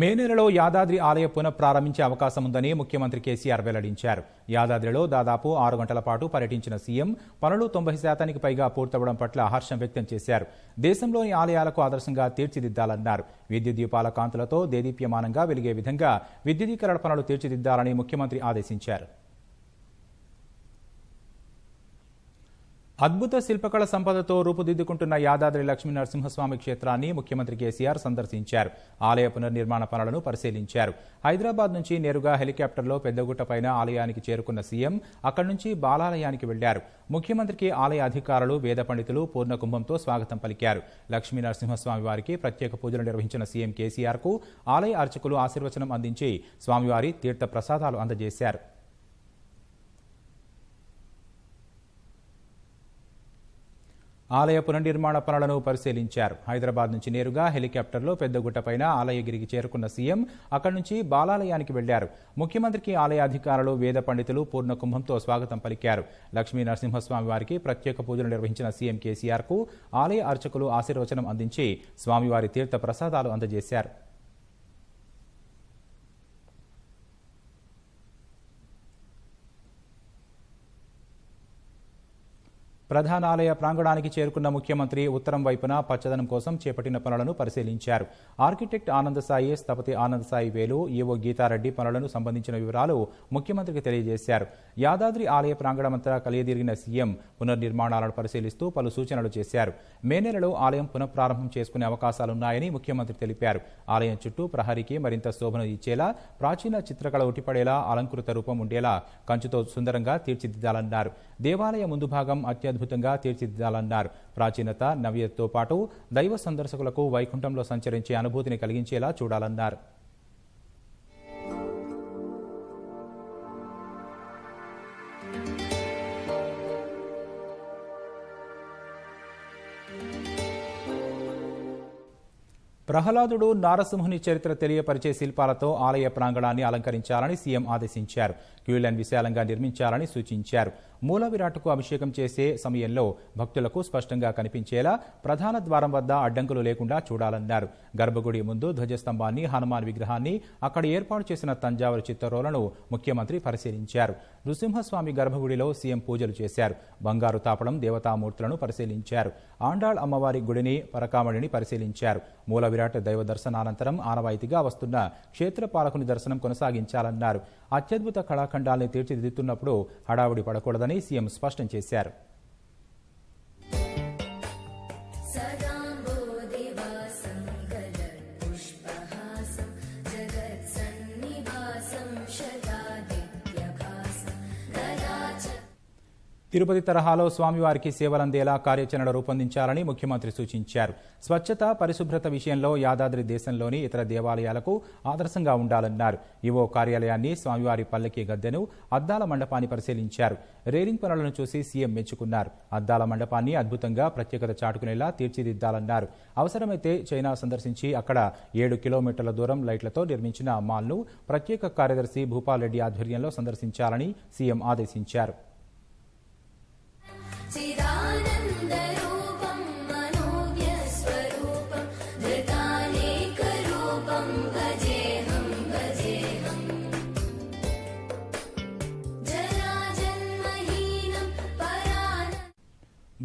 మే నెలలో యాదాద్రి ఆలయ ప్రారంభించే అవకాశం ఉందని ముఖ్యమంత్రి కేసీఆర్ వెల్లడించారు యాదాద్రిలో దాదాపు ఆరు గంటల పాటు పర్యటించిన సీఎం పనులు తొంభై శాతానికి పైగా పూర్తవడం పట్ల హర్షం వ్యక్తం చేశారు దేశంలోని ఆలయాలకు ఆదర్శంగా తీర్చిదిద్దాలన్నారు విద్యుత్ దీపాల కాంతులతో దేదీప్యమానంగా వెలిగే విధంగా విద్యుదీకరణ పనులు తీర్చిదిద్దాలని ముఖ్యమంత్రి ఆదేశించారు అద్భుత శిల్పకళ సంపదతో రూపుదిద్దుకుంటున్న యాదాద్రి లక్ష్మీ నరసింహస్వామి క్షేత్రాన్ని ముఖ్యమంత్రి కేసీఆర్ సందర్శించారు ఆలయ పునర్నిర్మాణ పనులను పరిశీలించారు హైదరాబాద్ నుంచి నేరుగా హెలికాప్టర్లో పెద్దగుట్టపైన ఆలయానికి చేరుకున్న సీఎం అక్కడి నుంచి బాలాలయానికి వెళ్లారు ముఖ్యమంత్రికి ఆలయ అధికారులు వేద పండితులు పూర్ణకుంభంతో స్వాగతం పలికారు లక్ష్మీ నరసింహస్వామి వారికి ప్రత్యేక పూజలు నిర్వహించిన సీఎం కేసీఆర్కు ఆలయ అర్చకులు ఆశీర్వచనం అందించి స్వామివారి తీర్థ ప్రసాదాలు అందజేశారు ఆలయ పునర్నిర్మాణ పనులను పరిశీలించారు హైదరాబాద్ నుంచి నేరుగా హెలికాప్టర్లో పెద్దగుట్టపైన ఆలయగిరికి చేరుకున్న సీఎం అక్కడి నుంచి బాలాలయానికి వెళ్లారు ముఖ్యమంత్రికి ఆలయ అధికారులు వేద పండితులు పూర్ణ కుంభంతో స్వాగతం పలికారు లక్ష్మీ నరసింహస్వామి వారికి ప్రత్యేక పూజలు నిర్వహించిన సీఎం కేసీఆర్కు ఆలయ అర్చకులు ఆశీర్వచనం అందించి స్వామివారి తీర్థ ప్రసాదాలు అందజేశారు ప్రధాన ఆలయ ప్రాంగణానికి చేరుకున్న ముఖ్యమంత్రి ఉత్తరం వైపున పచ్చదనం కోసం చేపట్టిన పనులను పరిశీలించారు ఆర్కిటెక్ట్ ఆనందసాయి స్థపతి ఆనందసాయి వేలు ఈవో గీతారెడ్డి పనులను సంబంధించిన వివరాలు ముఖ్యమంత్రికి తెలియజేశారు యాదాద్రి ఆలయ ప్రాంగణమంతా కలియదీరిగిన సీఎం పునర్నిర్మాణాలను పరిశీలిస్తూ పలు సూచనలు చేశారు మే నెలలో ఆలయం పునఃప్రారంభం చేసుకునే అవకాశాలున్నాయని ముఖ్యమంత్రి తెలిపారు ఆలయం చుట్టూ ప్రహరికి మరింత శోభను ఇచ్చేలా ప్రాచీన చిత్రకళ ఉట్టిపడేలా అలంకృత రూపం ఉండేలా కంచుతో సుందరంగా తీర్చిదిద్దాలన్నారు దేవాలయ ముందు భాగం అత్యధిక అద్భుతంగా తీర్చిదిద్దాలన్నారు ప్రాచీనత నవ్యతతో పాటు దైవ సందర్శకులకు వైకుంఠంలో సంచరించే అనుభూతిని కలిగించేలా చూడాలన్నారు ప్రహ్లాదుడు నారసింహుని చరిత్ర తెలియపరిచే శిల్పాలతో ఆలయ ప్రాంగణాన్ని అలంకరించాలని సీఎం ఆదేశించారు క్యూలైన్ విశాలంగా నిర్మించాలని సూచించారు మూల విరాట్కు అభిషేకం చేసే సమయంలో భక్తులకు స్పష్టంగా కనిపించేలా ప్రధాన ద్వారం వద్ద అడ్డంకులు లేకుండా చూడాలన్నారు గర్భగుడి ముందు ధ్వజస్తంభాన్ని హనుమాన్ విగ్రహాన్ని అక్కడ ఏర్పాటు చేసిన తంజావూరు చిత్తరోలను ముఖ్యమంత్రి పరిశీలించారు నృసింహస్వామి గర్భగుడిలో సీఎం పూజలు చేశారు బంగారు తాపడం దేవతామూర్తులను పరిశీలించారు ఆండాళ్ అమ్మవారి గుడిని పరకామణిని పరిశీలించారు మూల విరాట్ దైవ దర్శనానంతరం ఆనవాయితీగా వస్తున్న క్షేత్రపాలకుని దర్శనం కొనసాగించాలన్నారు అత్యద్భుత కళాఖండాల్ని తీర్చిదిద్దుతున్నప్పుడు హడావుడి పడకూడదని ఉండదని సీఎం స్పష్టం చేశారు తిరుపతి తరహాలో స్వామివారికి సేవలందేలా కార్యాచరణ రూపొందించాలని ముఖ్యమంత్రి సూచించారు స్వచ్ఛత పరిశుభ్రత విషయంలో యాదాద్రి దేశంలోని ఇతర దేవాలయాలకు ఆదర్శంగా ఉండాలన్నారు ఇవో కార్యాలయాన్ని స్వామివారి పల్లెకి గద్దెను అద్దాల మండపాన్ని పరిశీలించారు రేలింగ్ పనులను చూసి సీఎం మెచ్చుకున్నారు అద్దాల మండపాన్ని అద్భుతంగా ప్రత్యేకత చాటుకునేలా తీర్చిదిద్దాలన్నారు అవసరమైతే చైనా సందర్శించి అక్కడ ఏడు కిలోమీటర్ల దూరం లైట్లతో నిర్మించిన మాల్ను ప్రత్యేక కార్యదర్శి భూపాల్ రెడ్డి ఆధ్వర్యంలో సందర్శించాలని సీఎం ఆదేశించారు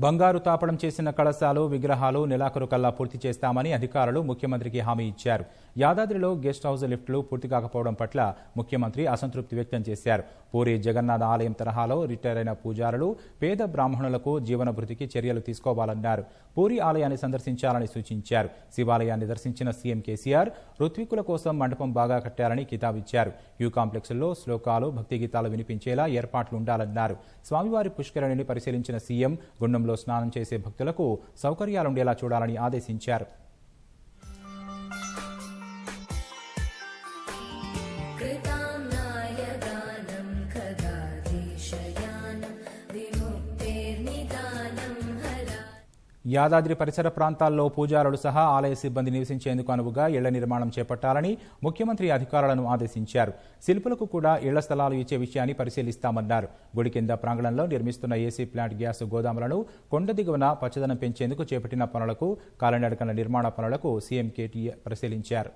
బంగారు తాపడం చేసిన కళశాలు విగ్రహాలు నెలాఖరు కల్లా పూర్తి చేస్తామని అధికారులు ముఖ్యమంత్రికి హామీ ఇచ్చారు యాదాద్రిలో గెస్ట్ హౌస్ లిఫ్టులు పూర్తి కాకపోవడం పట్ల ముఖ్యమంత్రి అసంతృప్తి వ్యక్తం చేశారు పూరి జగన్నాథ ఆలయం తరహాలో రిటైర్ అయిన పూజారులు పేద బ్రాహ్మణులకు జీవనభృతికి చర్యలు తీసుకోవాలన్నారు పూరి ఆలయాన్ని సందర్శించాలని సూచించారు శివాలయాన్ని దర్శించిన సీఎం కేసీఆర్ ఋత్వికుల కోసం మండపం బాగా కట్టారని కితాబిచ్చారు యూ కాంప్లెక్స్లో శ్లోకాలు భక్తి గీతాలు వినిపించేలా ఏర్పాట్లు ఉండాలన్నారు స్వామివారి పుష్కరిణిని పరిశీలించిన సీఎం గుండంలో స్నానం చేసే భక్తులకు సౌకర్యాలుండేలా చూడాలని ఆదేశించారు యాదాద్రి పరిసర ప్రాంతాల్లో పూజారులు సహా ఆలయ సిబ్బంది నివసించేందుకు అనువుగా ఇళ్ల నిర్మాణం చేపట్టాలని ముఖ్యమంత్రి అధికారులను ఆదేశించారు శిల్పులకు కూడా ఇళ్ల స్థలాలు ఇచ్చే విషయాన్ని పరిశీలిస్తామన్నారు గుడి కింద ప్రాంగణంలో నిర్మిస్తున్న ఏసీ ప్లాంట్ గ్యాస్ గోదాములను కొండ దిగువన పచ్చదనం పెంచేందుకు చేపట్టిన పనులకు కాలనడకన నిర్మాణ పనులకు సీఎం కేటీఆర్ పరిశీలించారు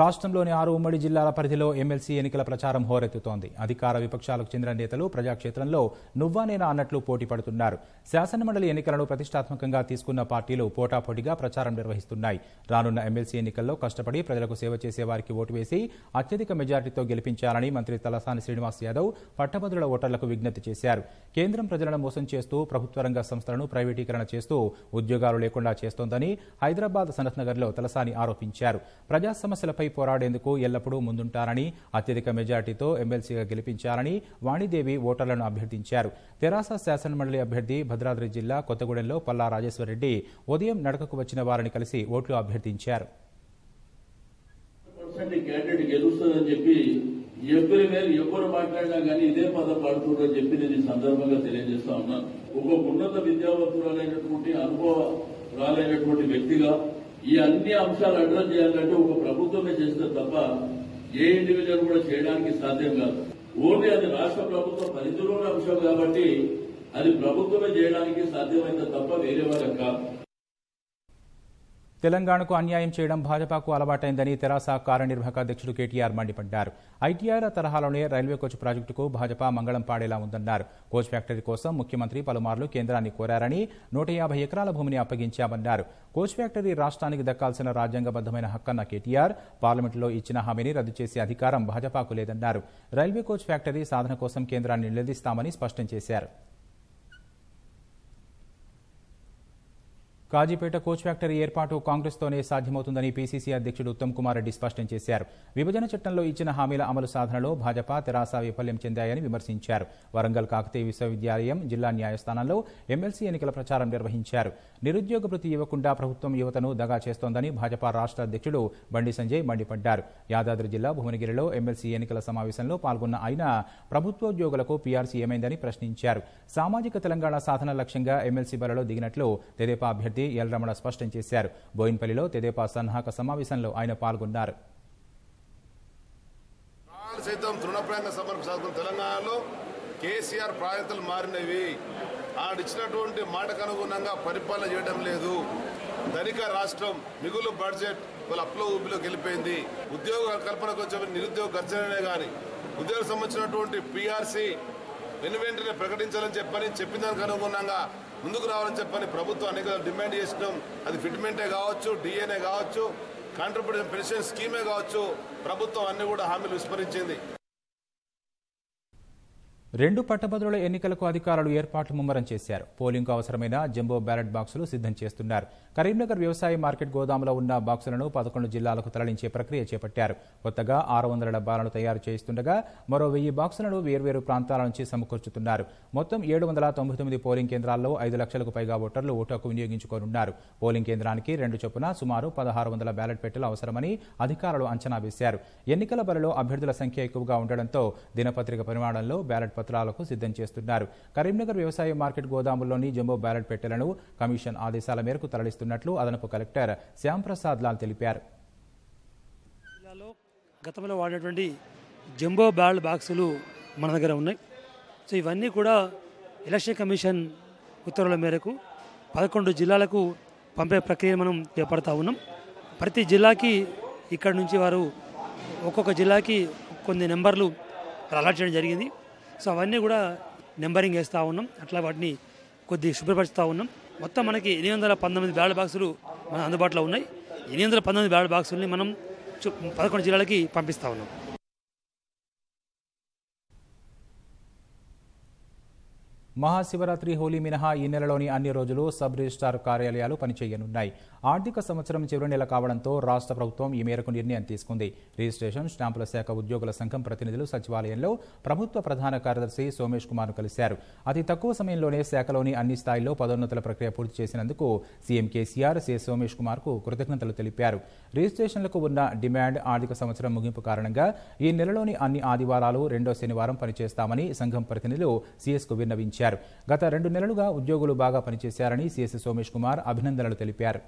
రాష్ట్రంలోని ఆరు ఉమ్మడి జిల్లాల పరిధిలో ఎమ్మెల్సీ ఎన్నికల ప్రచారం హోరెత్తుతోంది అధికార విపక్షాలకు చెందిన నేతలు ప్రజాక్షేత్రంలో నువ్వానేనా అన్నట్లు పోటీ పడుతున్నారు శాసనమండలి ఎన్నికలను ప్రతిష్టాత్మకంగా తీసుకున్న పార్టీలు పోటాపోటీగా ప్రచారం నిర్వహిస్తున్నాయి రానున్న ఎమ్మెల్సీ ఎన్నికల్లో కష్టపడి ప్రజలకు సేవ చేసే వారికి ఓటు వేసి అత్యధిక మెజార్టీతో గెలిపించాలని మంత్రి తలసాని శ్రీనివాస్ యాదవ్ పట్టభద్రుల ఓటర్లకు విజ్ఞప్తి చేశారు కేంద్రం ప్రజలను మోసం చేస్తూ ప్రభుత్వ రంగ సంస్థలను ప్రైవేటీకరణ చేస్తూ ఉద్యోగాలు లేకుండా చేస్తోందని హైదరాబాద్ సనత్నగర్లో తలసాని ఆరోపించారు ప్రజా సమస్యల సమస్యలపై పోరాడేందుకు ఎల్లప్పుడూ ముందుంటారని అత్యధిక మెజార్టీతో ఎమ్మెల్సీగా గెలిపించాలని వాణిదేవి ఓటర్లను అభ్యర్థించారు తెరాస శాసనమండలి అభ్యర్థి భద్రాద్రి జిల్లా కొత్తగూడెంలో పల్లా రాజేశ్వరరెడ్డి ఉదయం నడకకు వచ్చిన వారిని కలిసి ఓట్లు అభ్యర్థించారు ఎవరి మీద ఎవరు మాట్లాడినా కానీ ఇదే పదం పడుతుందని చెప్పి నేను ఈ సందర్భంగా తెలియజేస్తా ఉన్నాను ఒక ఉన్నత విద్యావంతురాలైనటువంటి అనుభవ రాలైనటువంటి వ్యక్తిగా ఈ అన్ని అంశాలు అడ్రస్ చేయాలంటే ఒక ప్రభుత్వమే చేస్తే తప్ప ఏ ఇండివిజువల్ కూడా చేయడానికి సాధ్యం కాదు ఓన్లీ అది రాష్ట్ర ప్రభుత్వం పరిధిలో అంశం కాబట్టి అది ప్రభుత్వమే చేయడానికి సాధ్యమైతే తప్ప వేరే వాళ్ళకి కాదు తెలంగాణకు అన్యాయం చేయడం భాజపాకు అలవాటైందని తెరాస కార్యనిర్వాహక అధ్యక్షుడు కేటీఆర్ మండిపడ్డారు ఐటీఆర్ తరహాలోనే రైల్వే కోచ్ ప్రాజెక్టుకు భాజపా మంగళం పాడేలా ఉందన్నారు కోచ్ ఫ్యాక్టరీ కోసం ముఖ్యమంత్రి పలుమార్లు కేంద్రాన్ని కోరారని నూట యాభై ఎకరాల భూమిని అప్పగించామన్నారు కోచ్ ఫ్యాక్టరీ రాష్ట్రానికి దక్కాల్సిన రాజ్యాంగబద్దమైన హక్కన్న కేటీఆర్ పార్లమెంటులో ఇచ్చిన హామీని రద్దు చేసే అధికారం భాజపాకు లేదన్నారు రైల్వే కోచ్ ఫ్యాక్టరీ సాధన కోసం కేంద్రాన్ని నిలదీస్తామని స్పష్టం చేశారు కాజీపేట కోచ్ ఫ్యాక్టరీ ఏర్పాటు కాంగ్రెస్తోనే సాధ్యమవుతుందని పీసీసీ అధ్యక్షుడు ఉత్తమ్ కుమార్ రెడ్డి స్పష్టం చేశారు విభజన చట్టంలో ఇచ్చిన హామీల అమలు సాధనలో భాజపా తెరాస వైఫల్యం చెందాయని విమర్శించారు వరంగల్ కాకతీయ విశ్వవిద్యాలయం జిల్లా న్యాయస్థానంలో ఎమ్మెల్సీ ఎన్నికల ప్రచారం నిర్వహించారు నిరుద్యోగ భృతి ఇవ్వకుండా ప్రభుత్వం యువతను దగా చేస్తోందని భాజపా రాష్ట అధ్యక్షుడు బండి సంజయ్ మండిపడ్డారు యాదాద్రి జిల్లా భువనగిరిలో ఎమ్మెల్సీ ఎన్నికల సమావేశంలో పాల్గొన్న ఆయన ప్రభుత్వోద్యోగులకు పీఆర్సీ ఏమైందని ప్రశ్నించారు సామాజిక తెలంగాణ సాధన లక్ష్యంగా ఎమ్మెల్సీ బలలో దిగినట్లు తెదేపా అభ్యర్థి న్యాయమూర్తి ఎల్ రమణ స్పష్టం చేశారు బోయిన్పల్లిలో తెదేపా సన్నాహక సమావేశంలో ఆయన పాల్గొన్నారు సైతం తెలంగాణలో కేసీఆర్ ప్రాంతాలు మారినవి ఆడిచ్చినటువంటి మాటకు అనుగుణంగా పరిపాలన చేయడం లేదు ధనిక రాష్ట్రం మిగులు బడ్జెట్ వాళ్ళ అప్లో ఊపిలో గెలిపోయింది ఉద్యోగ కల్పన కొంచెం నిరుద్యోగ ఖర్చులనే కానీ ఉద్యోగం సంబంధించినటువంటి పీఆర్సీ వెను వెంటనే ప్రకటించాలని చెప్పని చెప్పిన దానికి అనుగుణంగా ముందుకు రావాలని చెప్పని ప్రభుత్వం అనేక డిమాండ్ చేసినాం అది ఫిట్మెంటే కావచ్చు డిఎన్ఏ కావచ్చు కాంట్రిబ్యూషన్ పెన్షన్ స్కీమే కావచ్చు ప్రభుత్వం అన్ని కూడా హామీలు విస్మరించింది రెండు పట్టభద్రుల ఎన్నికలకు అధికారులు ఏర్పాట్లు ముమ్మరం చేశారు పోలింగ్కు అవసరమైన జంబో బ్యాలెట్ బాక్సులు సిద్ధం చేస్తున్నారు కరీంనగర్ వ్యవసాయ మార్కెట్ గోదాములో ఉన్న బాక్సులను పదకొండు జిల్లాలకు తరలించే ప్రక్రియ చేపట్టారు కొత్తగా ఆరు వందల డబ్బాలను తయారు చేస్తుండగా మరో వెయ్యి బాక్సులను వేర్వేరు ప్రాంతాల నుంచి సమకూర్చుతున్నారు మొత్తం ఏడు వందల తొంభై తొమ్మిది పోలింగ్ కేంద్రాల్లో ఐదు లక్షలకు పైగా ఓటర్లు ఓటుకు వినియోగించుకోనున్నారు పోలింగ్ కేంద్రానికి రెండు చొప్పున సుమారు పదహారు వందల బ్యాలెట్ పెట్టెలు అవసరమని అధికారులు అంచనా వేశారు ఎన్నికల బరిలో అభ్యర్థుల సంఖ్య ఎక్కువగా ఉండడంతో దినపత్రిక పరిమాణంలో బ్యాలెట్ పత్రాలకు సిద్ధం చేస్తున్నారు కరీంనగర్ వ్యవసాయ మార్కెట్ గోదాముల్లోని జంబో బ్యాలెట్ పెట్టెలను కమిషన్ ఆదేశాల మేరకు తరలిస్తున్నట్లు అదనపు కలెక్టర్ శ్యాంప్రసాద్ లాల్ తెలిపారు జిల్లాలో గతంలో వాడినటువంటి జంబో బ్యాలెట్ బాక్సులు మన దగ్గర ఉన్నాయి సో ఇవన్నీ కూడా ఎలక్షన్ కమిషన్ ఉత్తర్వుల మేరకు పదకొండు జిల్లాలకు పంపే ప్రక్రియ మనం చేపడతా ఉన్నాం ప్రతి జిల్లాకి ఇక్కడ నుంచి వారు ఒక్కొక్క జిల్లాకి కొన్ని నెంబర్లు అలాట్ చేయడం జరిగింది సో అవన్నీ కూడా నెంబరింగ్ వేస్తూ ఉన్నాం అట్లా వాటిని కొద్ది శుభ్రపరుస్తూ ఉన్నాం మొత్తం మనకి ఎనిమిది వందల పంతొమ్మిది బ్యాడ్ బాక్సులు మన అందుబాటులో ఉన్నాయి ఎనిమిది వందల పంతొమ్మిది బ్యాడ్ బాక్సుల్ని మనం పదకొండు జిల్లాలకి పంపిస్తూ ఉన్నాం మహాశివరాత్రి హోలీ మినహా ఈ నెలలోని అన్ని రోజులు సబ్ రిజిస్టార్ కార్యాలయాలు పనిచేయనున్నాయి ఆర్థిక సంవత్సరం చివరి నెల కావడంతో రాష్ట్ర ప్రభుత్వం ఈ మేరకు నిర్ణయం తీసుకుంది రిజిస్ట్రేషన్ స్టాంపుల శాఖ ఉద్యోగుల సంఘం ప్రతినిధులు సచివాలయంలో ప్రభుత్వ ప్రధాన కార్యదర్శి సోమేష్ కుమార్ కలిశారు అతి తక్కువ సమయంలోనే శాఖలోని అన్ని స్థాయిల్లో పదోన్నతుల ప్రక్రియ పూర్తి చేసినందుకు సీఎం కేసీఆర్ సీ సోమేష్ కుమార్ కు కృతజ్ఞతలు తెలిపారు రిజిస్ట్రేషన్లకు ఉన్న డిమాండ్ ఆర్థిక సంవత్సరం ముగింపు కారణంగా ఈ నెలలోని అన్ని ఆదివారాలు రెండో శనివారం పనిచేస్తామని సంఘం ప్రతినిధులు సీఎస్కు విన్నవించారు గత రెండు నెలలుగా ఉద్యోగులు బాగా పనిచేశారని సీఎస్ సోమేష్ కుమార్ అభినందనలు తెలిపారు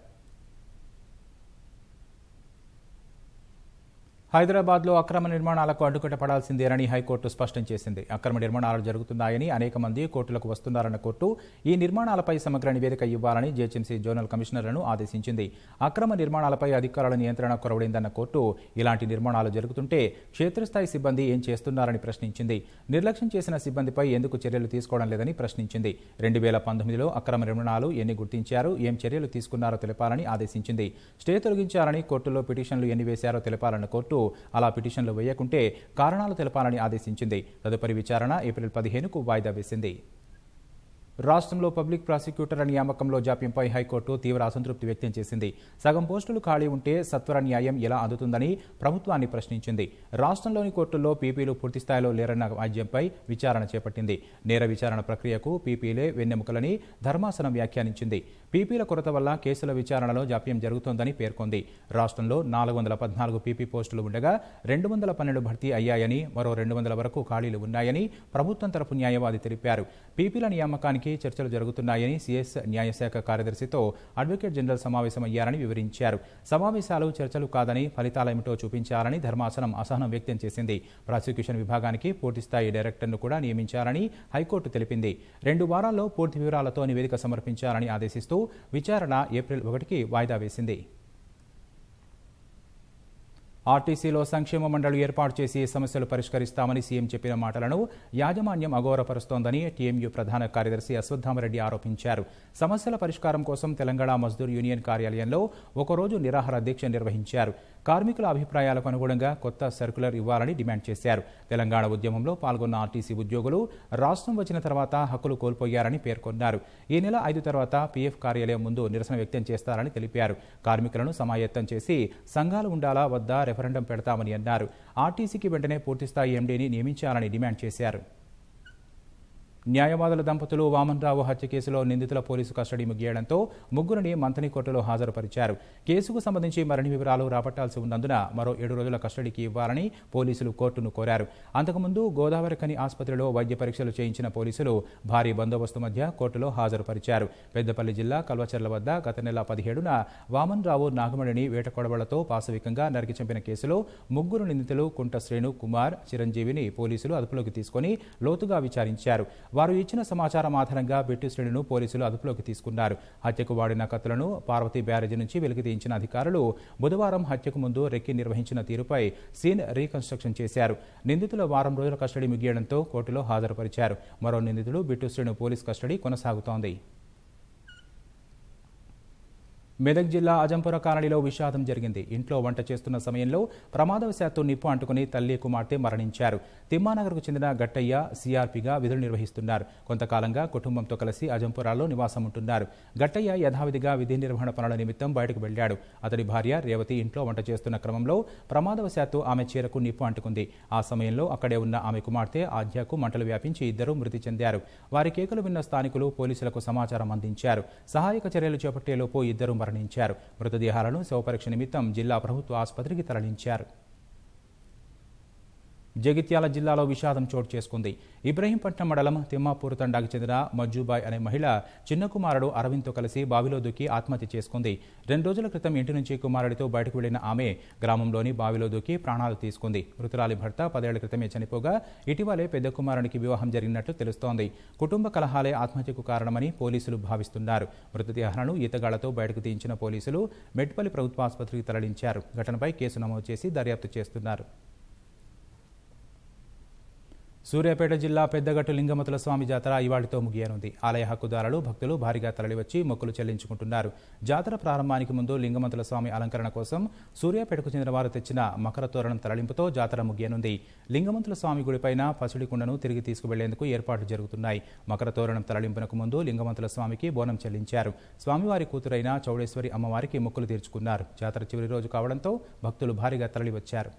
హైదరాబాద్లో అక్రమ నిర్మాణాలకు అడ్డుకట పడాల్సిందేనని హైకోర్టు స్పష్టం చేసింది అక్రమ నిర్మాణాలు జరుగుతున్నాయని అనేక మంది కోర్టులకు వస్తున్నారన్న కోర్టు ఈ నిర్మాణాలపై సమగ్ర నివేదిక ఇవ్వాలని జీహెచ్ఎంసీ జోనల్ కమిషనర్లను ఆదేశించింది అక్రమ నిర్మాణాలపై అధికారుల నియంత్రణ కొరవడిందన్న కోర్టు ఇలాంటి నిర్మాణాలు జరుగుతుంటే క్షేత్రస్థాయి సిబ్బంది ఏం చేస్తున్నారని ప్రశ్నించింది నిర్లక్ష్యం చేసిన సిబ్బందిపై ఎందుకు చర్యలు తీసుకోవడం లేదని ప్రశ్నించింది రెండు వేల పంతొమ్మిదిలో అక్రమ నిర్మాణాలు ఎన్ని గుర్తించారు ఏం చర్యలు తీసుకున్నారో తెలపాలని ఆదేశించింది స్టే తొలగించాలని కోర్టులో పిటిషన్లు ఎన్ని వేశారో తెలపాలన్న కోర్టు కోర్టు అలా పిటిషన్లు వేయకుంటే కారణాలు తెలపాలని ఆదేశించింది తదుపరి విచారణ ఏప్రిల్ పదిహేనుకు వాయిదా వేసింది రాష్ట్రంలో పబ్లిక్ ప్రాసిక్యూటర్ల నియామకంలో జాప్యంపై హైకోర్టు తీవ్ర అసంతృప్తి వ్యక్తం చేసింది సగం పోస్టులు ఖాళీ ఉంటే సత్వర న్యాయం ఎలా అందుతుందని ప్రభుత్వాన్ని ప్రశ్నించింది రాష్ట్రంలోని కోర్టుల్లో పీపీలు పూర్తిస్థాయిలో లేరన్న వాద్యంపై విచారణ చేపట్టింది నేర విచారణ ప్రక్రియకు పీపీలే వెన్నెముకలని ధర్మాసనం వ్యాఖ్యానించింది పీపీల కొరత వల్ల కేసుల విచారణలో జాప్యం జరుగుతోందని పేర్కొంది రాష్ట్రంలో నాలుగు వందల పద్నాలుగు పీపీ పోస్టులు ఉండగా రెండు వందల పన్నెండు భర్తీ అయ్యాయని మరో రెండు వందల వరకు ఖాళీలు ఉన్నాయని ప్రభుత్వం తరపు న్యాయవాది తెలిపారు పీపీల నియామకానికి చేయడానికి చర్చలు జరుగుతున్నాయని సిఎస్ న్యాయశాఖ కార్యదర్శితో అడ్వకేట్ జనరల్ సమావేశమయ్యారని వివరించారు సమావేశాలు చర్చలు కాదని ఫలితాలేమిటో చూపించాలని ధర్మాసనం అసహనం వ్యక్తం చేసింది ప్రాసిక్యూషన్ విభాగానికి పూర్తిస్థాయి డైరెక్టర్ను కూడా నియమించారని హైకోర్టు తెలిపింది రెండు వారాల్లో పూర్తి వివరాలతో నివేదిక సమర్పించాలని ఆదేశిస్తూ విచారణ ఏప్రిల్ ఒకటికి వాయిదా వేసింది ఆర్టీసీలో సంక్షేమ మండలి ఏర్పాటు చేసి సమస్యలు పరిష్కరిస్తామని సీఎం చెప్పిన మాటలను యాజమాన్యం అఘోరపరుస్తోందని టీఎంయూ ప్రధాన కార్యదర్శి అశ్వత్థామరెడ్డి ఆరోపించారు సమస్యల పరిష్కారం కోసం తెలంగాణ మజ్దూర్ యూనియన్ కార్యాలయంలో ఒకరోజు నిరాహార దీక్ష నిర్వహించారు కార్మికుల అభిప్రాయాలకు అనుగుణంగా కొత్త సర్కులర్ ఇవ్వాలని డిమాండ్ చేశారు తెలంగాణ ఉద్యమంలో పాల్గొన్న ఆర్టీసీ ఉద్యోగులు రాష్ట్రం వచ్చిన తర్వాత హక్కులు కోల్పోయారని పేర్కొన్నారు ఈ నెల ఐదు తర్వాత పీఎఫ్ కార్యాలయం ముందు నిరసన వ్యక్తం చేస్తారని తెలిపారు కార్మికులను సమాయత్తం చేసి సంఘాలు ఉండాలా వద్దా రెఫరెండం పెడతామని అన్నారు ఆర్టీసీకి వెంటనే పూర్తిస్థాయి ఎండీని నియమించాలని డిమాండ్ చేశారు న్యాయవాదుల దంపతులు వామన్రావు హత్య కేసులో నిందితుల పోలీసు కస్టడీ ముగియడంతో ముగ్గురిని మంతని కోర్టులో హాజరుపరిచారు కేసుకు సంబంధించి మరిన్ని వివరాలు రాబట్టాల్సి ఉన్నందున మరో ఏడు రోజుల కస్టడీకి ఇవ్వాలని పోలీసులు కోర్టును కోరారు అంతకుముందు గోదావరి కని ఆసుపత్రిలో వైద్య పరీక్షలు చేయించిన పోలీసులు భారీ బందోబస్తు మధ్య కోర్టులో హాజరుపరిచారు పెద్దపల్లి జిల్లా కల్వచర్ల వద్ద గత నెల పదిహేడున వామన్రావు నాగమణిని వేటకొడవలతో పాశవికంగా నరికి చంపిన కేసులో ముగ్గురు నిందితులు కుంట శ్రేణు కుమార్ చిరంజీవిని పోలీసులు అదుపులోకి తీసుకుని లోతుగా విచారించారు వారు ఇచ్చిన సమాచారం ఆధారంగా బెట్టి శ్రేణును పోలీసులు అదుపులోకి తీసుకున్నారు హత్యకు వాడిన కత్తులను పార్వతీ బ్యారేజీ నుంచి వెలికి తీయించిన అధికారులు బుధవారం హత్యకు ముందు రెక్కి నిర్వహించిన తీరుపై సీన్ రీకన్స్ట్రక్షన్ చేశారు నిందితుల వారం రోజుల కస్టడీ మిగియడంతో కోర్టులో హాజరుపరిచారు మరో నిందితుడు బిట్టు శ్రేణి పోలీస్ కస్టడీ కొనసాగుతోంది మెదక్ జిల్లా అజంపుర కాలనీలో విషాదం జరిగింది ఇంట్లో వంట చేస్తున్న సమయంలో ప్రమాదవశాత్తు నిప్పు అంటుకుని తల్లి కుమార్తె మరణించారు తిమ్మానగర్కు చెందిన గట్టయ్య సిఆర్పిగా విధులు నిర్వహిస్తున్నారు కొంతకాలంగా కుటుంబంతో కలిసి అజంపురాలో నివాసం ఉంటున్నారు గట్టయ్య యథావిధిగా విధి నిర్వహణ పనుల నిమిత్తం బయటకు వెళ్లాడు అతడి భార్య రేవతి ఇంట్లో వంట చేస్తున్న క్రమంలో ప్రమాదవశాత్తు ఆమె చీరకు నిప్పు అంటుకుంది ఆ సమయంలో అక్కడే ఉన్న ఆమె కుమార్తె ఆధ్యాకు మంటలు వ్యాపించి ఇద్దరు మృతి చెందారు వారి కేకలు విన్న స్థానికులు పోలీసులకు సమాచారం అందించారు సహాయక చర్యలు చేపట్టేలోపు ఇద్దరు మరణించారు మృతదేహాలను శవపరీక్ష నిమిత్తం జిల్లా ప్రభుత్వ ఆసుపత్రికి తరలించారు జగిత్యాల జిల్లాలో విషాదం చోటు చేసుకుంది ఇబ్రహీంపట్నం మండలం తిమ్మాపూర్ తండాకు చెందిన మజ్జుబాయ్ అనే మహిళ చిన్న కుమారుడు అరవింద్తో కలిసి బావిలో దూకి ఆత్మహత్య చేసుకుంది రెండు రోజుల క్రితం ఇంటి నుంచి కుమారుడితో బయటకు వెళ్లిన ఆమె గ్రామంలోని బావిలో దూకి ప్రాణాలు తీసుకుంది మృతురాలి భర్త పదేళ్ల క్రితమే చనిపోగా ఇటీవలే పెద్ద కుమారునికి వివాహం జరిగినట్లు తెలుస్తోంది కుటుంబ కలహాలే ఆత్మహత్యకు కారణమని పోలీసులు భావిస్తున్నారు మృతదేహాలను ఈతగాళ్లతో బయటకు తీయించిన పోలీసులు మెట్పల్లి ప్రభుత్వ ఆసుపత్రికి తరలించారు ఘటనపై కేసు నమోదు చేసి దర్యాప్తు చేస్తున్నారు సూర్యాపేట జిల్లా పెద్దగట్టు లింగమతుల స్వామి జాతర ఇవాళతో ముగియనుంది ఆలయ హక్కుదారులు భక్తులు భారీగా తరలివచ్చి మొక్కులు చెల్లించుకుంటున్నారు జాతర ప్రారంభానికి ముందు లింగమతుల స్వామి అలంకరణ కోసం సూర్యాపేటకు చెందిన వారు తెచ్చిన మకర తోరణం తరలింపుతో జాతర ముగియనుంది లింగమంతుల స్వామి గుడిపైన పసిడి కుండను తిరిగి తీసుకువెళ్లేందుకు ఏర్పాట్లు జరుగుతున్నాయి మకర తోరణం తరలింపునకు ముందు లింగమంతుల స్వామికి బోనం చెల్లించారు స్వామివారి కూతురైన చౌడేశ్వరి అమ్మవారికి మొక్కులు తీర్చుకున్నారు జాతర చివరి రోజు కావడంతో భక్తులు భారీగా తరలివచ్చారు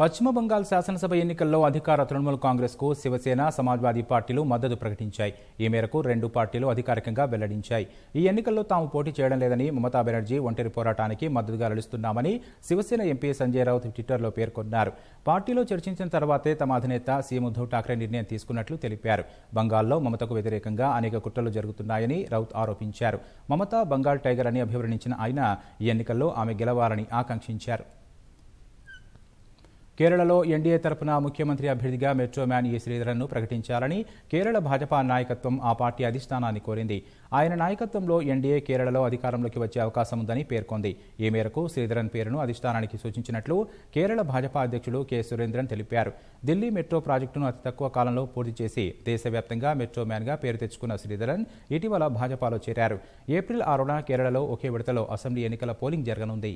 పశ్చిమ బంగాల్ శాసనసభ ఎన్నికల్లో అధికార తృణమూల్ కాంగ్రెస్కు శివసేన సమాజ్వాదీ పార్టీలు మద్దతు ప్రకటించాయి ఈ మేరకు రెండు పార్టీలు అధికారికంగా వెల్లడించాయి ఈ ఎన్నికల్లో తాము పోటీ చేయడం లేదని మమతా బెనర్జీ ఒంటరి పోరాటానికి మద్దతుగా నడుస్తున్నామని శివసేన ఎంపీ సంజయ్ రౌత్ ట్విట్టర్లో పేర్కొన్నారు పార్టీలో చర్చించిన తర్వాతే తమ అధినేత సీఎం ఉద్దవ్ ఠాక్రే నిర్ణయం తీసుకున్నట్లు తెలిపారు బంగాల్లో మమతకు వ్యతిరేకంగా అనేక కుట్రలు జరుగుతున్నాయని రౌత్ ఆరోపించారు మమత బంగాల్ టైగర్ అని అభివర్ణించిన ఆయన ఈ ఎన్నికల్లో ఆమె గెలవాలని ఆకాంక్షించారు కేరళలో ఎన్డీఏ తరఫున ముఖ్యమంత్రి అభ్యర్థిగా మెట్రో మ్యాన్ ఏ శ్రీధరన్ను ప్రకటించాలని కేరళ భాజపా నాయకత్వం ఆ పార్టీ అధిష్టానాన్ని కోరింది ఆయన నాయకత్వంలో ఎన్డీఏ కేరళలో అధికారంలోకి వచ్చే అవకాశం ఉందని పేర్కొంది ఈ మేరకు శ్రీధరన్ పేరును అధిష్టానానికి సూచించినట్లు కేరళ భాజపా అధ్యక్షుడు కె సురేంద్రన్ తెలిపారు ఢిల్లీ మెట్రో ప్రాజెక్టును అతి తక్కువ కాలంలో పూర్తి చేసి దేశవ్యాప్తంగా మెట్రో పేరు తెచ్చుకున్న శ్రీధరన్ ఇటీవల భాజపాలో చేరారు ఏప్రిల్ ఆరున కేరళలో ఒకే విడతలో అసెంబ్లీ ఎన్నికల పోలింగ్ జరగనుంది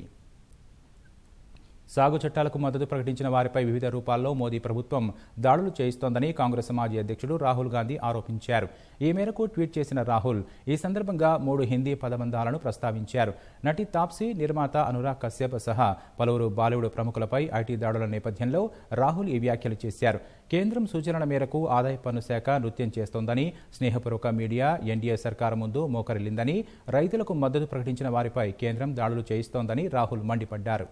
సాగు చట్టాలకు మద్దతు ప్రకటించిన వారిపై వివిధ రూపాల్లో మోదీ ప్రభుత్వం దాడులు చేయిస్తోందని కాంగ్రెస్ మాజీ అధ్యక్షుడు రాహుల్ గాంధీ ఆరోపించారు ఈ మేరకు ట్వీట్ చేసిన రాహుల్ ఈ సందర్భంగా మూడు హిందీ పదబంధాలను ప్రస్తావించారు నటి తాప్సీ నిర్మాత అనురాగ్ కశ్యప్ సహా పలువురు బాలీవుడ్ ప్రముఖులపై ఐటీ దాడుల నేపథ్యంలో రాహుల్ ఈ వ్యాఖ్యలు చేశారు కేంద్రం సూచనల మేరకు ఆదాయ పన్ను శాఖ నృత్యం చేస్తోందని స్నేహపూర్వక మీడియా ఎన్డీఏ సర్కారు ముందు మోకరిల్లిందని రైతులకు మద్దతు ప్రకటించిన వారిపై కేంద్రం దాడులు చేయిస్తోందని రాహుల్ మండిపడ్డారు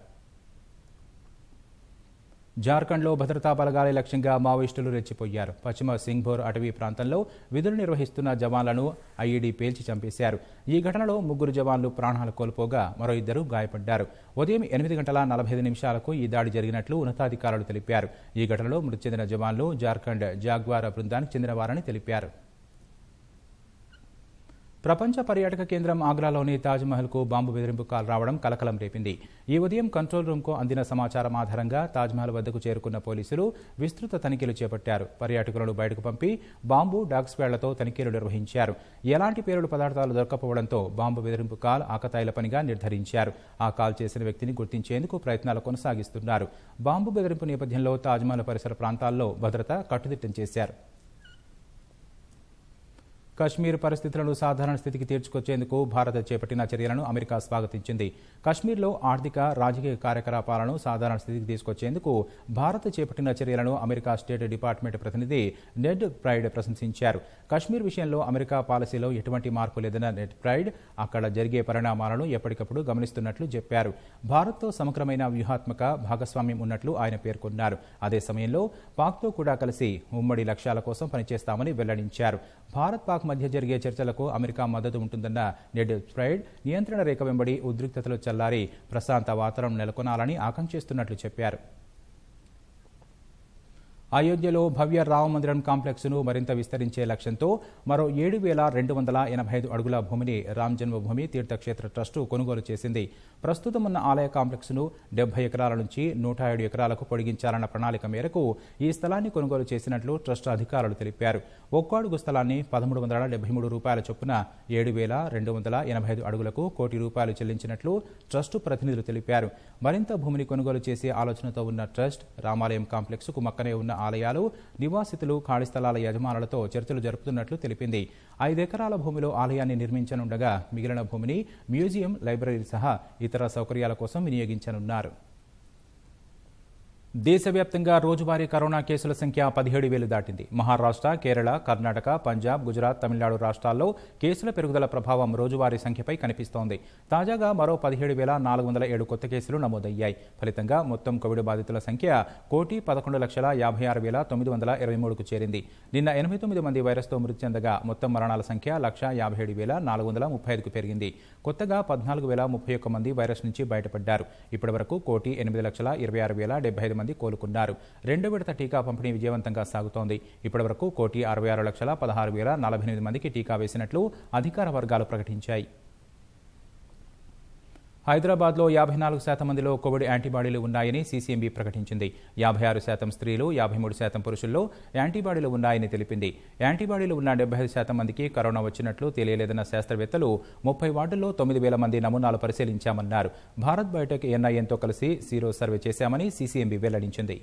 జార్ఖండ్లో భద్రతా బలగాలే లక్ష్యంగా మావోయిస్టులు రెచ్చిపోయారు పశ్చిమ సింగ్భోర్ అటవీ ప్రాంతంలో విధులు నిర్వహిస్తున్న జవాన్లను ఐఈడీ పేల్చి చంపేశారు ఈ ఘటనలో ముగ్గురు జవాన్లు ప్రాణాలు కోల్పోగా మరో ఇద్దరు గాయపడ్డారు ఉదయం ఎనిమిది గంటల నలభై ఐదు నిమిషాలకు ఈ దాడి జరిగినట్లు ఉన్నతాధికారులు తెలిపారు ఈ ఘటనలో మృతి చెందిన జవాన్లు జార్ఖండ్ జాగ్వార్ బృందానికి చెందినవారని తెలిపారు ప్రపంచ పర్యాటక కేంద్రం ఆగ్రాలోని తాజ్మహల్కు బాంబు బెదిరింపు కాల్ రావడం కలకలం రేపింది ఈ ఉదయం కంట్రోల్ రూమ్కు అందిన సమాచారం ఆధారంగా తాజ్మహల్ వద్దకు చేరుకున్న పోలీసులు విస్తృత తనిఖీలు చేపట్టారు పర్యాటకులను బయటకు పంపి బాంబు డాగ్స్ తనిఖీలు నిర్వహించారు ఎలాంటి పేలుడు పదార్థాలు దొరకపోవడంతో బాంబు బెదిరింపు కాల్ ఆకతాయిల పనిగా నిర్ధారించారు ఆ కాల్ చేసిన వ్యక్తిని గుర్తించేందుకు ప్రయత్నాలు కొనసాగిస్తున్నారు బాంబు బెదిరింపు నేపథ్యంలో తాజ్మహల్ పరిసర ప్రాంతాల్లో భద్రత కట్టుదిట్టం చేశారు కశ్మీర్ పరిస్థితులను సాధారణ స్థితికి తీర్చుకొచ్చేందుకు భారత్ చేపట్టిన చర్యలను అమెరికా స్వాగతించింది కశ్మీర్లో ఆర్థిక రాజకీయ కార్యకలాపాలను సాధారణ స్థితికి తీసుకొచ్చేందుకు భారత్ చేపట్టిన చర్యలను అమెరికా స్టేట్ డిపార్ట్మెంట్ ప్రతినిధి నెడ్ ప్రైడ్ ప్రశంసించారు కశ్మీర్ విషయంలో అమెరికా పాలసీలో ఎటువంటి మార్పు లేదన్న నెడ్ ప్రైడ్ అక్కడ జరిగే పరిణామాలను ఎప్పటికప్పుడు గమనిస్తున్నట్లు చెప్పారు భారత్తో సమగ్రమైన వ్యూహాత్మక భాగస్వామ్యం ఉన్నట్లు ఆయన పేర్కొన్నారు అదే సమయంలో పాక్తో కూడా కలిసి ఉమ్మడి లక్ష్యాల కోసం పనిచేస్తామని వెల్లడించారు భారత్ పాక్ పాక్ మధ్య జరిగే చర్చలకు అమెరికా మద్దతు ఉంటుందన్న నెడ్ స్ప్రైడ్ నియంత్రణ రేఖ వెంబడి ఉద్రిక్తతలు చల్లారి ప్రశాంత వాతావరణం నెలకొనాలని ఆకాంక్షిస్తున్నట్లు చెప్పారు అయోధ్యలో భవ్య రామమందిరం కాంప్లెక్స్ను మరింత విస్తరించే లక్ష్యంతో మరో ఏడు వేల రెండు వందల ఎనభై ఐదు అడుగుల భూమిని రామ్ జన్మభూమి తీర్థక్షేత్ర ట్రస్టు కొనుగోలు చేసింది ప్రస్తుతం ఉన్న ఆలయ కాంప్లెక్స్ను డెబ్బై ఎకరాల నుంచి నూట ఏడు ఎకరాలకు పొడిగించాలన్న ప్రణాళిక మేరకు ఈ స్థలాన్ని కొనుగోలు చేసినట్లు ట్రస్ట్ అధికారులు తెలిపారు ఒక్కో అడుగు స్థలాన్ని పదమూడు వందల డెబ్బై మూడు రూపాయల చొప్పున ఏడు వేల రెండు వందల ఎనభై ఐదు అడుగులకు కోటి రూపాయలు చెల్లించినట్లు ట్రస్టు ప్రతినిధులు తెలిపారు మరింత భూమిని కొనుగోలు చేసే ఆలోచనతో ఉన్న ట్రస్ట్ రామాలయం కాంప్లెక్స్ కు మక్కనే ఉన్న ఆలయాలు నివాసితులు ఖాళీ స్థలాల యజమానులతో చర్చలు జరుపుతున్నట్లు తెలిపింది ఐదెకరాల భూమిలో ఆలయాన్ని నిర్మించనుండగా మిగిలిన భూమిని మ్యూజియం లైబ్రరీ సహా ఇతర సౌకర్యాల కోసం వినియోగించనున్నారు దేశవ్యాప్తంగా రోజువారీ కరోనా కేసుల సంఖ్య పదిహేడు వేలు దాటింది మహారాష్ట్ర కేరళ కర్ణాటక పంజాబ్ గుజరాత్ తమిళనాడు రాష్ట్రాల్లో కేసుల పెరుగుదల ప్రభావం రోజువారీ సంఖ్యపై కనిపిస్తోంది తాజాగా మరో పదిహేడు వేల నాలుగు వందల ఏడు కొత్త కేసులు నమోదయ్యాయి ఫలితంగా మొత్తం కోవిడ్ బాధితుల సంఖ్య కోటి పదకొండు లక్షల యాభై ఆరు వేల తొమ్మిది వందల ఇరవై మూడుకు చేరింది నిన్న ఎనభై తొమ్మిది మంది వైరస్తో మృతి చెందగా మొత్తం మరణాల సంఖ్య లక్ష యాభై ఏడు వేల నాలుగు వందల ముప్పై ఐదుకు పెరిగింది కొత్తగా పద్నాలుగు వేల ముప్పై ఒక్క మంది వైరస్ నుంచి బయటపడ్డారు ఇప్పటి వరకు కోటి ఎనిమిది లక్షల ఇరవై ఆరు వేల డెబ్బై ఐదు మంది కోలుకున్నారు రెండు విడత టీకా పంపిణీ విజయవంతంగా సాగుతోంది ఇప్పటివరకు కోటి అరవై ఆరు లక్షల పదహారు వేల నలభై ఎనిమిది మందికి టీకా వేసినట్లు అధికార వర్గాలు ప్రకటించాయి హైదరాబాద్లో యాభై నాలుగు శాతం మందిలో కోవిడ్ యాంటీబాడీలు ఉన్నాయని సీసీఎంబీ ప్రకటించింది యాభై ఆరు శాతం స్త్రీలు యాభై మూడు శాతం పురుషుల్లో యాంటీబాడీలు ఉన్నాయని తెలిపింది యాంటీబాడీలు ఉన్న డెబ్బై శాతం మందికి కరోనా వచ్చినట్లు తెలియలేదన్న శాస్త్రవేత్తలు ముప్పై వార్డుల్లో తొమ్మిది వేల మంది నమూనాలు పరిశీలించామన్నారు భారత్ బయోటెక్ ఎన్ఐఎన్తో కలిసి సీరో సర్వే చేశామని సీసీఎంబీ వెల్లడించింది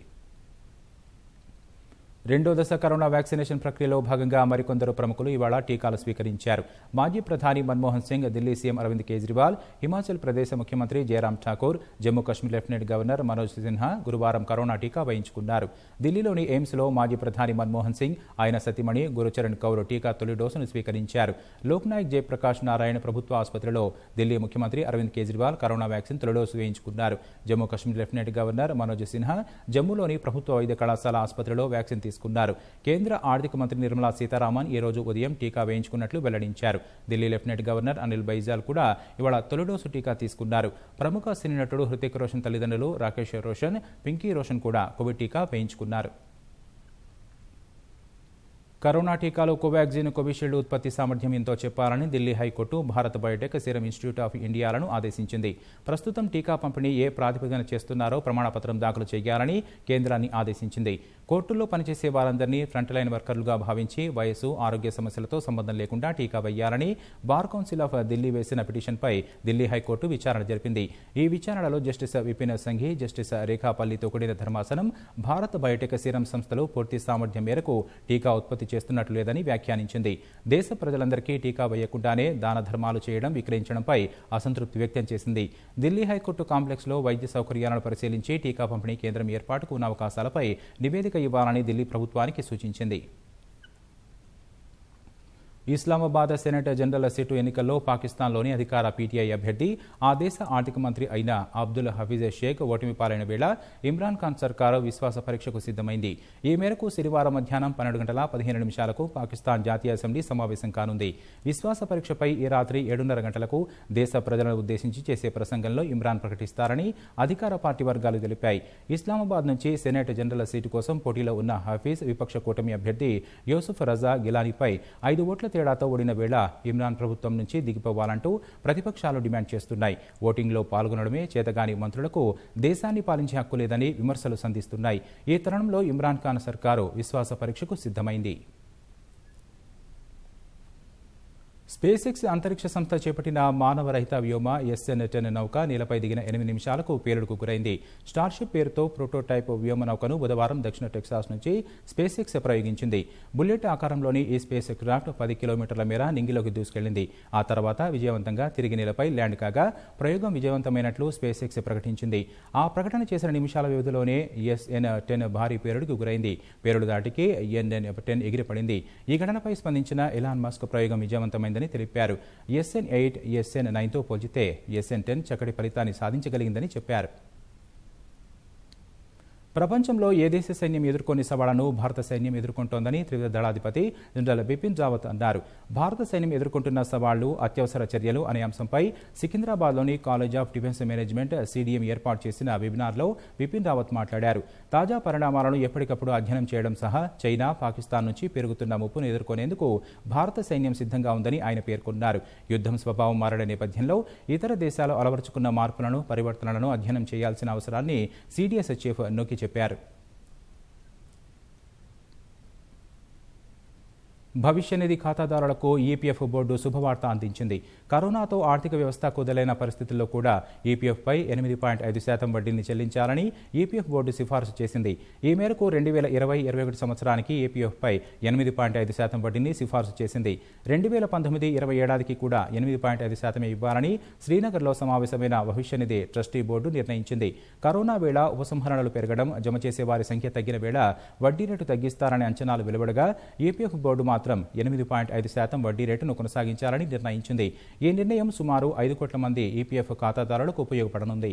రెండో దశ కరోనా వ్యాక్సినేషన్ ప్రక్రియలో భాగంగా మరికొందరు ప్రముఖులు ఇవాళ టీకాలు స్వీకరించారు మాజీ ప్రధాని మన్మోహన్ సింగ్ ఢిల్లీ సీఎం అరవింద్ కేజ్రీవాల్ హిమాచల్ ప్రదేశ్ ముఖ్యమంత్రి జయరాం ఠాకూర్ జమ్మూ కశ్మీర్ లెఫ్టినెంట్ గవర్నర్ మనోజ్ సిన్హా గురువారం కరోనా టీకా వేయించుకున్నారు ఢిల్లీలోని ఎయిమ్స్లో మాజీ ప్రధాని మన్మోహన్ సింగ్ ఆయన సతిమణి గురుచరణ్ కౌర్ టీకా తొలి డోసును స్వీకరించారు లోక్నాయక్ జయప్రకాష్ నారాయణ ప్రభుత్వ ఆసుపత్రిలో ఢిల్లీ ముఖ్యమంత్రి అరవింద్ కేజ్రీవాల్ కరోనా వ్యాక్సిన్ తొలి డోసు వేయించుకున్నారు జమ్మూ కశ్మీర్ లెఫ్టినెంట్ గవర్నర్ మనోజ్ సిన్హా జమ్మూలోని ప్రభుత్వ వైద్య కళాశాల ఆసుపత్రిలో వ్యాక్సిన్ తీసుకున్నారు తీసుకున్నారు కేంద్ర ఆర్థిక మంత్రి నిర్మలా సీతారామన్ ఈ రోజు ఉదయం టీకా వేయించుకున్నట్లు వెల్లడించారు ఢిల్లీ లెఫ్టినెంట్ గవర్నర్ అనిల్ బైజాల్ కూడా ఇవాళ తొలిడోసు టీకా తీసుకున్నారు ప్రముఖ సినీ నటుడు హృతిక్ రోషన్ తల్లిదండ్రులు రాకేష్ రోషన్ పింకీ రోషన్ కూడా కోవిడ్ టీకా వేయించుకున్నారు కరోనా టీకాలో కోవాక్సిన్ కోవిషీల్డ్ ఉత్పత్తి సామర్థ్యం ఎంతో చెప్పాలని Delhi high court Bharat Biotech Serum Institute of ఇండియాలను ఆదేశించింది ప్రస్తుతం టీకా పంపిణీ ఏ ప్రాతిపదికన చేస్తున్నారో ప్రమాణపత్రం దాఖలు చేయాలని కేంద్రాన్ని ఆదేశించింది కోర్టుల్లో పనిచేసే వారందరినీ ఫ్రంట్ లైన్ వర్కర్లుగా భావించి వయసు ఆరోగ్య సమస్యలతో సంబంధం లేకుండా టీకా వేయాలని బార్ కౌన్సిల్ ఆఫ్ ఢిల్లీ వేసిన పిటిషన్పై ఢిల్లీ హైకోర్టు విచారణ జరిపింది ఈ విచారణలో జస్టిస్ విపిన్ సంఘి జస్టిస్ రేఖాపల్లితో కూడిన ధర్మాసనం భారత బయోటెక్ సీరం సంస్థలు పూర్తి సామర్థ్యం మేరకు టీకా ఉత్పత్తి చేస్తున్నట్లు లేదని వ్యాఖ్యానించింది దేశ ప్రజలందరికీ టీకా వేయకుండానే దాన ధర్మాలు చేయడం విక్రయించడంపై అసంతృప్తి వ్యక్తం చేసింది ఢిల్లీ హైకోర్టు కాంప్లెక్స్లో వైద్య సౌకర్యాలను పరిశీలించి టీకా పంపిణీ కేంద్రం ఏర్పాటుకు ఉన్న అవకాశాలపై నివేదిక ఇవ్వాలని ఢిల్లీ ప్రభుత్వానికి సూచించింది ఇస్లామాబాద్ సెనేటర్ జనరల్ సీటు ఎన్నికల్లో పాకిస్తాన్లోని అధికార పీటీఐ అభ్యర్థి ఆ దేశ ఆర్థిక మంత్రి అయిన అబ్దుల్ హఫీజ్ షేక్ ఓటమి పాలైన వేళ ఇమ్రాన్ ఖాన్ సర్కారు విశ్వాస పరీక్షకు సిద్ధమైంది ఈ మేరకు శనివారం మధ్యాహ్నం పన్నెండు గంటల పదిహేను నిమిషాలకు పాకిస్తాన్ జాతీయ అసెంబ్లీ సమావేశం కానుంది విశ్వాస పరీక్షపై ఈ రాత్రి ఏడున్నర గంటలకు దేశ ప్రజలను ఉద్దేశించి చేసే ప్రసంగంలో ఇమ్రాన్ ప్రకటిస్తారని అధికార పార్టీ వర్గాలు తెలిపాయి ఇస్లామాబాద్ నుంచి సెనేట్ జనరల్ సీటు కోసం పోటీలో ఉన్న హఫీజ్ విపక్ష కూటమి అభ్యర్థి యూసుఫ్ రజా గిలానీపై ఐదు ఓట్ల తేడాతో ఓడిన వేళ ఇమ్రాన్ ప్రభుత్వం నుంచి దిగిపోవాలంటూ ప్రతిపక్షాలు డిమాండ్ చేస్తున్నాయి ఓటింగ్లో పాల్గొనడమే చేతగాని మంత్రులకు దేశాన్ని పాలించే హక్కు లేదని విమర్శలు సంధిస్తున్నాయి ఈ తరుణంలో ఇమ్రాన్ ఖాన్ సర్కారు విశ్వాస పరీక్షకు సిద్ధమైంది స్పేస్ ఎక్స్ అంతరిక్ష సంస్థ చేపట్టిన మానవరహిత వ్యోమ ఎస్ఎన్ టెన్ నౌక నేలపై దిగిన ఎనిమిది నిమిషాలకు పేలుడుకు గురైంది స్టార్షిప్ పేరుతో ప్రోటోటైప్ వ్యోమ నౌకను బుధవారం దక్షిణ టెక్సాస్ నుంచి స్పేస్ ఎక్స్ ప్రయోగించింది బుల్లెట్ ఆకారంలోని ఈ స్పేస్ క్రాఫ్ట్ పది కిలోమీటర్ల మేర నింగిలోకి దూసుకెళ్లింది ఆ తర్వాత విజయవంతంగా తిరిగి నేలపై ల్యాండ్ కాగా ప్రయోగం విజయవంతమైనట్లు స్పేస్ ఎక్స్ ప్రకటించింది ఆ ప్రకటన చేసిన నిమిషాల వ్యవధిలోనే ఎస్ఎన్ టెన్ భారీ పేరుడుకు గురైంది పేరుడు దాటికి ఎన్ఎన్ టెన్ ఎగిరిపడింది ఈ ఘటనపై స్పందించిన ఇలాన్ మస్క్ ప్రయోగం విజయవంతమైంది సాధించిందని తెలిపారు ఎస్ఎన్ ఎయిట్ ఎస్ఎన్ నైన్తో పోల్చితే ఎస్ఎన్ టెన్ చక్కటి ఫలితాన్ని సాధించగలిగిందని చెప్పారు ప్రపంచంలో ఏ దేశ సైన్యం ఎదుర్కొని సవాళ్లను భారత సైన్యం ఎదుర్కొంటోందని త్రివిధ దళాధిపతి జనరల్ బిపిన్ రావత్ అన్నారు భారత సైన్యం ఎదుర్కొంటున్న సవాళ్లు అత్యవసర చర్యలు అనే అంశంపై సికింద్రాబాద్లోని college of defence management CDM ఏర్పాటు చేసిన వెబినార్లో బిపిన్ రావత్ మాట్లాడారు తాజా పరిణామాలను ఎప్పటికప్పుడు అధ్యయనం చేయడం సహా చైనా పాకిస్తాన్ నుంచి పెరుగుతున్న ముప్పును ఎదుర్కొనేందుకు భారత సైన్యం సిద్ధంగా ఉందని ఆయన పేర్కొన్నారు యుద్ధం స్వభావం మారడ నేపథ్యంలో ఇతర దేశాలు అలవరుచుకున్న మార్పులను పరివర్తనలను అధ్యయనం చేయాల్సిన అవసరాన్ని సీడీఎస్ చీఫ్ నొక్కి Chepear భవిష్య నిధి ఖాతాదారులకు ఈపీఎఫ్ బోర్డు శుభవార్త అందించింది కరోనాతో ఆర్థిక వ్యవస్థ కుదలైన పరిస్థితుల్లో కూడా ఈపీఎఫ్పై ఎనిమిది పాయింట్ ఐదు శాతం వడ్డీని చెల్లించాలని ఈపీఎఫ్ బోర్డు సిఫార్సు చేసింది ఈ మేరకు రెండు వేల ఇరవై ఇరవై ఒకటి సంవత్సరానికి ఈపీఎఫ్పై ఎనిమిది పాయింట్ ఐదు శాతం వడ్డీని సిఫార్సు చేసింది రెండు వేల పంతొమ్మిది ఇరవై ఏడాదికి కూడా ఎనిమిది పాయింట్ ఐదు శాతమే ఇవ్వాలని శ్రీనగర్లో సమావేశమైన భవిష్య నిధి ట్రస్టీ బోర్డు నిర్ణయించింది కరోనా వేళ ఉపసంహరణలు పెరగడం జమ చేసే వారి సంఖ్య తగ్గిన వేళ వడ్డీ రేటు తగ్గిస్తారనే అంచనాలు వెలువడగా ఈపీఎఫ్ బోర్డు మాత్రం మాత్రం ఎనిమిది పాయింట్ ఐదు శాతం వడ్డీ రేటును కొనసాగించాలని నిర్ణయించింది ఈ నిర్ణయం సుమారు ఐదు కోట్ల మంది ఈపీఎఫ్ ఖాతాదారులకు ఉపయోగపడనుంది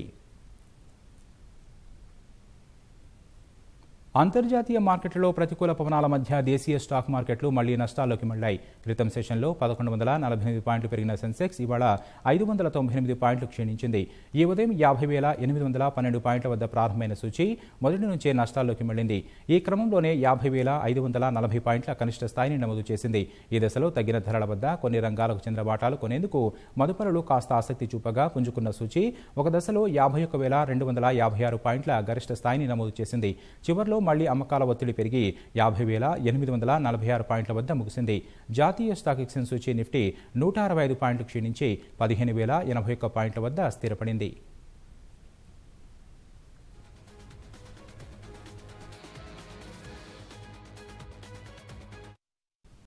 అంతర్జాతీయ మార్కెట్లలో ప్రతికూల పవనాల మధ్య దేశీయ స్టాక్ మార్కెట్లు మళ్లీ నష్టాల్లోకి మళ్లాయి క్రితం సెషన్లో పదకొండు వందల నలభై ఎనిమిది పాయింట్లు పెరిగిన సెన్సెక్స్ ఇవాళ ఐదు వందల తొంభై ఎనిమిది పాయింట్లు క్షీణించింది ఈ ఉదయం యాభై వేల ఎనిమిది వందల పన్నెండు పాయింట్ల వద్ద ప్రారంభమైన సూచి మొదటి నుంచే నష్టాల్లోకి మళ్లింది ఈ క్రమంలోనే యాభై వేల ఐదు వందల నలభై పాయింట్ల కనిష్ట స్థాయిని నమోదు చేసింది ఈ దశలో తగ్గిన ధరల వద్ద కొన్ని రంగాలకు చెందిన వాటాలు కొనేందుకు మదుపరులు కాస్త ఆసక్తి చూపగా పుంజుకున్న సూచి ఒక దశలో యాభై ఒక వేల రెండు వందల యాభై ఆరు పాయింట్ల గరిష్ట స్థాయిని నమోదు చేసింది చివరిలో మళ్లీ అమ్మకాల ఒత్తిడి పెరిగి యాభై వేల ఎనిమిది వందల నలభై ఆరు పాయింట్ల వద్ద ముగిసింది జాతీయ స్టాక్ ఎక్స్చేంజ్ సూచీ నిఫ్టీ నూట అరవై ఐదు పాయింట్లు క్షీణించి పదిహేను వేల ఎనభై ఒక్క పాయింట్ల వద్ద స్థిరపడింది